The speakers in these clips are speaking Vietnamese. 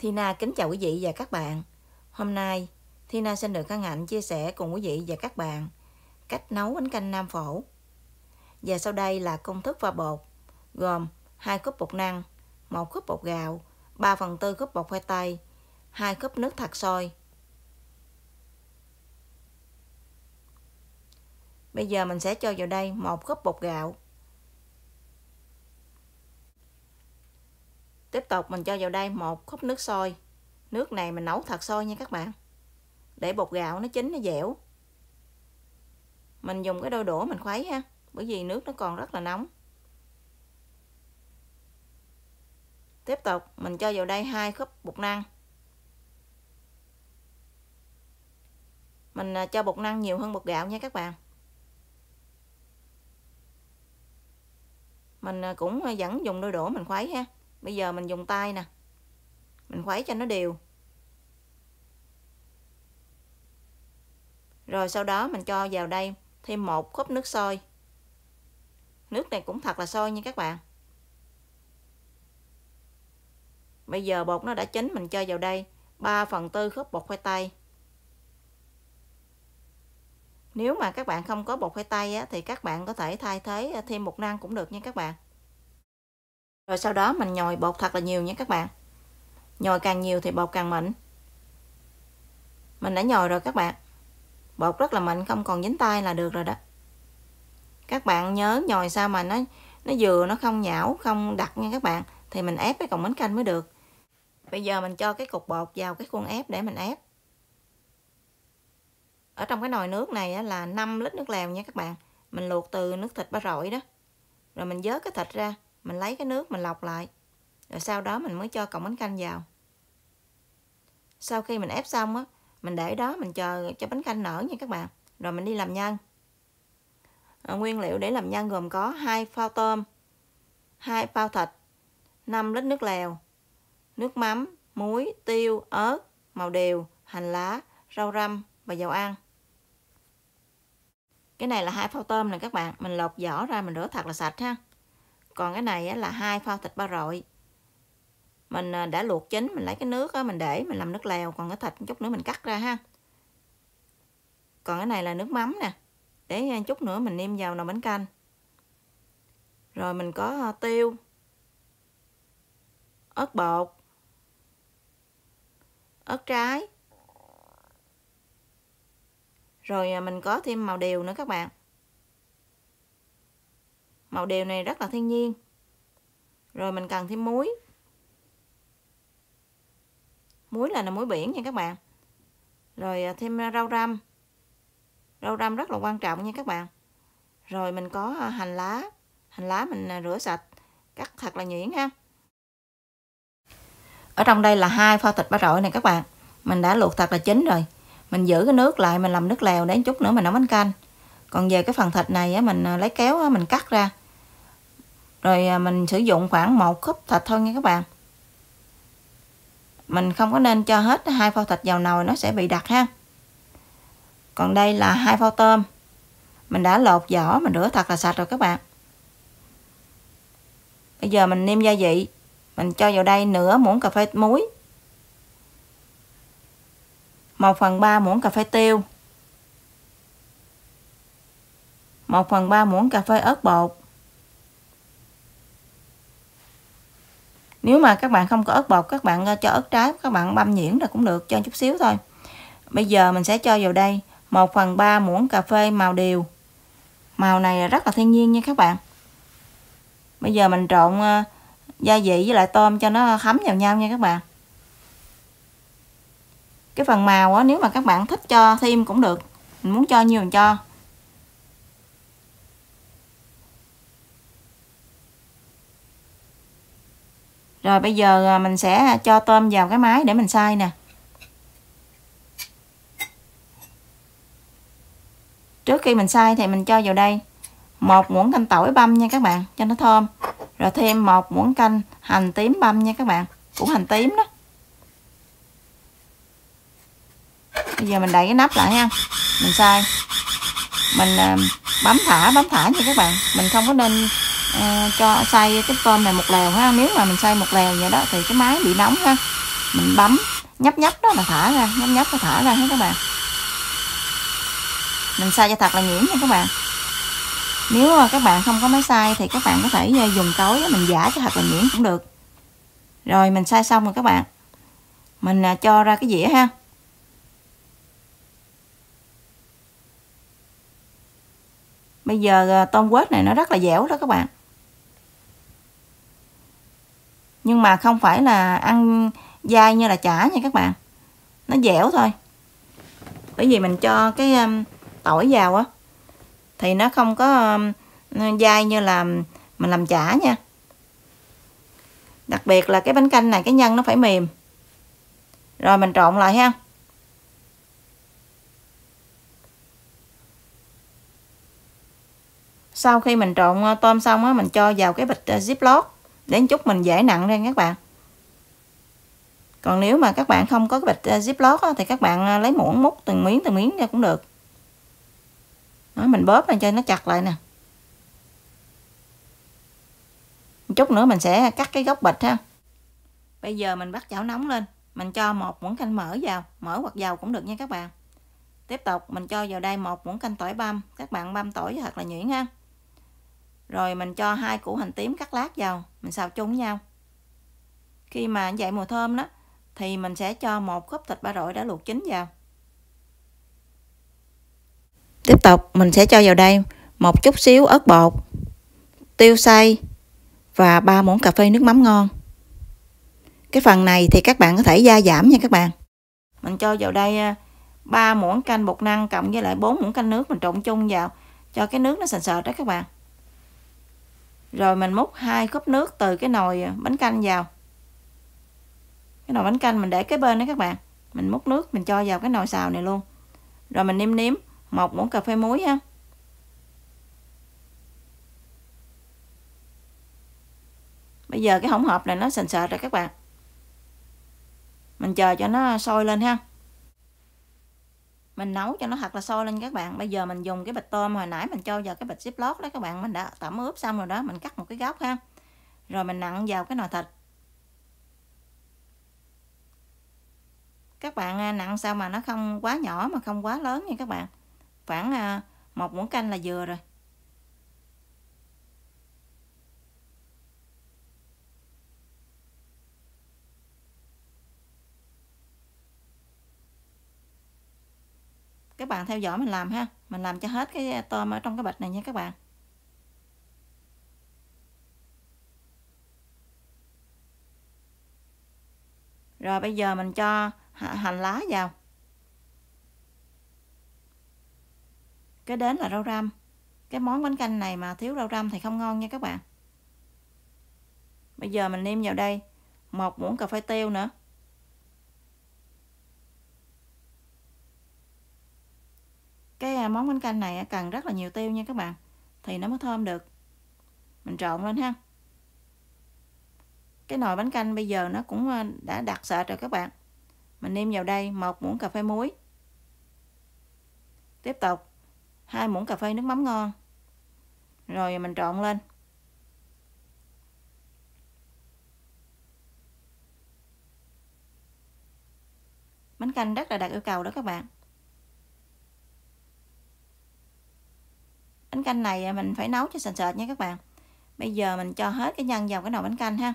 Thina kính chào quý vị và các bạn. Hôm nay, Thina xin được hân hạnh chia sẻ cùng quý vị và các bạn cách nấu bánh canh Nam Phổ. Và sau đây là công thức pha bột, gồm 2 cốc bột năng, 1 cốc bột gạo, 3 phần tư cốc bột khoai tây, 2 cốc nước thật sôi. Bây giờ mình sẽ cho vào đây một cốc bột gạo, tiếp tục mình cho vào đây một cốc nước sôi nước này mình nấu thật sôi nha các bạn để bột gạo nó chín nó dẻo mình dùng cái đôi đũa mình khuấy ha bởi vì nước nó còn rất là nóng tiếp tục mình cho vào đây hai cốc bột năng mình à, cho bột năng nhiều hơn bột gạo nha các bạn mình à, cũng à, vẫn dùng đôi đũa mình khuấy ha bây giờ mình dùng tay nè mình khuấy cho nó đều rồi sau đó mình cho vào đây thêm một cốc nước sôi nước này cũng thật là sôi nha các bạn bây giờ bột nó đã chín mình cho vào đây 3 phần tư khớp bột khoai tây nếu mà các bạn không có bột khoai tây á, thì các bạn có thể thay thế thêm bột năng cũng được nha các bạn rồi sau đó mình nhồi bột thật là nhiều nha các bạn. Nhồi càng nhiều thì bột càng mịn. Mình đã nhồi rồi các bạn. Bột rất là mịn không còn dính tay là được rồi đó. Các bạn nhớ nhồi sao mà nó nó vừa nó không nhão, không đặc nha các bạn thì mình ép cái cọng bánh canh mới được. Bây giờ mình cho cái cục bột vào cái khuôn ép để mình ép. Ở trong cái nồi nước này là 5 lít nước lèo nha các bạn. Mình luộc từ nước thịt ba rọi đó. Rồi mình vớt cái thịt ra mình lấy cái nước mình lọc lại rồi sau đó mình mới cho cọng bánh canh vào sau khi mình ép xong á mình để đó mình chờ cho bánh canh nở nha các bạn rồi mình đi làm nhân à, nguyên liệu để làm nhân gồm có hai phao tôm hai phao thịt 5 lít nước lèo nước mắm muối tiêu ớt màu đều hành lá rau răm và dầu ăn cái này là hai phao tôm nè các bạn mình lột vỏ ra mình rửa thật là sạch ha còn cái này là hai phao thịt ba rọi mình à, đã luộc chín mình lấy cái nước mình để mình làm nước lèo còn cái thịt chút nữa mình cắt ra ha còn cái này là nước mắm nè để à, chút nữa mình nêm vào nồi bánh canh rồi mình có à, tiêu ớt bột ớt trái rồi mình có thêm màu điều nữa các bạn màu đều này rất là thiên nhiên rồi mình cần thêm muối muối là là muối biển nha các bạn rồi à, thêm à, rau răm rau răm rất là quan trọng nha các bạn rồi mình có à, hành lá hành lá mình rửa sạch cắt thật là nhuyễn ha ở trong đây là hai pho thịt ba rọi này các bạn mình đã luộc thật là chín rồi mình giữ cái nước lại mình làm nước lèo đến chút nữa mình nấu bánh canh còn về cái phần thịt này mình lấy kéo mình cắt ra rồi à, mình sử dụng khoảng một khúc thịt thôi nha các bạn mình không có nên cho hết hai phao thịt vào nồi nó sẽ bị đặc ha còn đây là hai phao tôm mình đã lột vỏ mình rửa thật là sạch rồi các bạn bây giờ mình nêm gia vị mình cho vào đây nửa muỗng cà phê muối 1 phần 3 muỗng cà phê tiêu 1 phần 3 muỗng cà phê ớt bột nếu mà các bạn không có ớt bột các bạn ờ, cho ớt trái các bạn băm nhuyễn là cũng được cho chút xíu thôi bây giờ mình sẽ cho vào đây 1 phần 3 muỗng cà phê màu điều màu này rất là thiên nhiên nha các bạn bây giờ mình trộn ờ, gia vị với lại tôm cho nó thấm vào nhau nha các bạn cái phần màu á nếu mà các bạn thích cho thêm cũng được mình muốn cho nhiều mình cho rồi bây giờ à, mình sẽ à, cho tôm vào cái máy để mình xay nè trước khi mình xay thì mình cho vào đây một muỗng canh tỏi băm nha các bạn cho nó thơm rồi thêm một muỗng canh hành tím băm nha các bạn cũng hành tím đó bây giờ mình đậy cái nắp lại ha mình xay mình à, bấm thả bấm thả nha các bạn mình không có nên Ờ, cho xay cái tôm này một lèo ha nếu mà mình xay một lèo vậy đó thì cái máy bị nóng ha mình bấm nhấp nhấp đó là thả ra nhấp nhấp nó thả ra hết các bạn mình xay cho thật là nhuyễn nha các bạn nếu mà các bạn không có máy xay thì các bạn có thể ờ, dùng cối mình giả cho thật là nhuyễn cũng được rồi mình xay xong rồi các bạn mình ờ, cho ra cái dĩa ha bây giờ tôm quết này nó rất là dẻo đó các bạn nhưng mà không phải là ăn dai như là chả nha các bạn nó dẻo thôi bởi vì mình cho cái um, tỏi vào á thì nó không có um, dai như là mình làm chả nha đặc biệt là cái bánh canh này cái nhân nó phải mềm rồi mình trộn lại ha sau khi mình trộn uh, tôm xong á mình cho vào cái bịch uh, ziploc để chút mình dễ nặng lên các bạn còn nếu mà các bạn không có cái bịch à, ziploc thì các bạn à, lấy muỗng múc từng miếng từng miếng ra cũng được đó, mình bóp lên cho nó chặt lại nè chút nữa mình sẽ cắt cái góc bịch ha bây giờ mình bắt chảo nóng lên mình cho một muỗng canh mỡ vào mỡ hoặc dầu cũng được nha các bạn tiếp tục mình cho vào đây một muỗng canh tỏi băm các bạn băm tỏi thật là nhuyễn ha rồi mình cho hai củ hành tím cắt lát vào mình xào chung với nhau khi mà dậy mùi thơm đó thì mình sẽ cho một khớp thịt ba rọi đã luộc chín vào tiếp tục mình sẽ cho vào đây một chút xíu ớt bột tiêu xay và ba muỗng cà phê nước mắm ngon cái phần này thì các bạn có thể gia giảm nha các bạn mình cho vào đây 3 à, muỗng canh bột năng cộng với lại 4 muỗng canh nước mình trộn chung vào cho cái nước nó sền sệt đó các bạn rồi mình múc hai cốc nước từ cái nồi bánh canh vào cái nồi bánh canh mình để cái bên đó các bạn mình múc nước mình cho vào cái nồi xào này luôn rồi mình nêm nếm một muỗng cà phê muối ha bây giờ cái hỗn hợp này nó sền sệt rồi các bạn mình chờ cho nó sôi lên ha mình nấu cho nó thật là sôi lên các bạn bây giờ mình dùng cái bịch tôm hồi nãy mình cho vào cái bịch ziploc đó các bạn mình đã tẩm ướp xong rồi đó mình cắt một cái góc ha rồi mình nặn vào cái nồi thịt các bạn à, nặn sao mà nó không quá nhỏ mà không quá lớn nha các bạn khoảng à, một muỗng canh là vừa rồi các bạn theo dõi mình làm ha mình làm cho hết cái à, tôm ở trong cái bịch này nha các bạn rồi bây giờ mình cho hành lá vào cái đến là rau răm, cái món bánh canh này mà thiếu rau răm thì không ngon nha các bạn bây giờ mình nêm vào đây một muỗng cà phê tiêu nữa cái à, món bánh canh này cần rất là nhiều tiêu nha các bạn thì nó mới thơm được mình trộn lên ha cái nồi bánh canh bây giờ nó cũng à, đã đặc sệt rồi các bạn mình nêm vào đây một muỗng cà phê muối tiếp tục hai muỗng cà phê nước mắm ngon rồi mình trộn lên bánh canh rất là đạt yêu cầu đó các bạn bánh canh này à, mình phải nấu cho sền sệt nha các bạn bây giờ mình cho hết cái nhân vào cái nồi bánh canh ha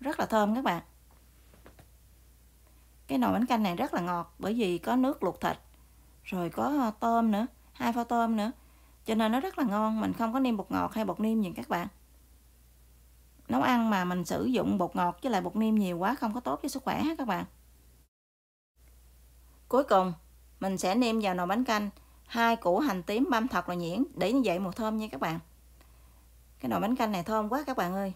rất là thơm các bạn cái nồi bánh canh này rất là ngọt bởi vì có nước luộc thịt rồi có ờ, tôm nữa hai pha tôm nữa cho nên nó rất là ngon mình không có nêm bột ngọt hay bột niêm gì các bạn nấu ăn mà mình sử dụng bột ngọt với lại bột niêm nhiều quá không có tốt cho sức khỏe ha các bạn cuối cùng mình sẽ nêm vào nồi bánh canh hai củ hành tím băm thật là nhuyễn để như vậy một thơm nha các bạn cái nồi bánh canh này thơm quá các bạn ơi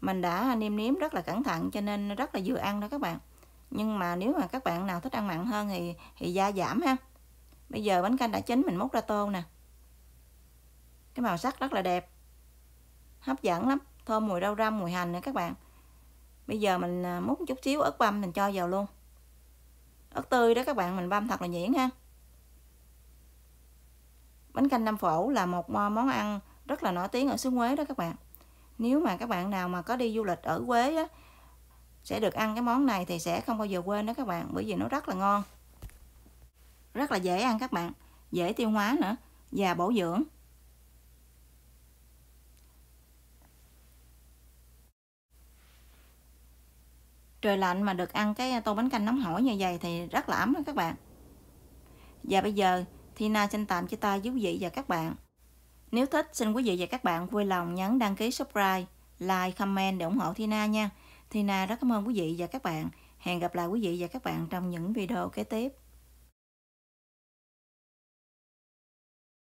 mình đã nêm nếm rất là cẩn thận cho nên rất là vừa ăn đó các bạn nhưng mà nếu mà các bạn nào thích ăn mặn hơn thì thì gia giảm ha bây giờ bánh canh đã chín mình múc ra tô nè cái màu sắc rất là đẹp hấp dẫn lắm thơm mùi rau răm mùi hành nữa các bạn bây giờ mình à, múc chút xíu ớt băm mình cho vào luôn ớt tươi đó các bạn mình băm thật là nhuyễn ha bánh canh năm phổ là một món ăn rất là nổi tiếng ở xứ Quế đó các bạn nếu mà các bạn nào mà có đi du lịch ở Quế á, sẽ được ăn cái món này thì sẽ không bao giờ quên đó các bạn bởi vì nó rất là ngon rất là dễ ăn các bạn dễ tiêu hóa nữa và bổ dưỡng trời lạnh mà được ăn cái tô bánh canh nóng hổi như vậy thì rất là ấm đó các bạn và bây giờ Tina xin tạm chia tay với quý vị và các bạn nếu thích xin quý vị và các bạn vui lòng nhấn đăng ký subscribe like comment để ủng hộ Tina nha Tina rất cảm ơn quý vị và các bạn hẹn gặp lại quý vị và các bạn trong những video kế tiếp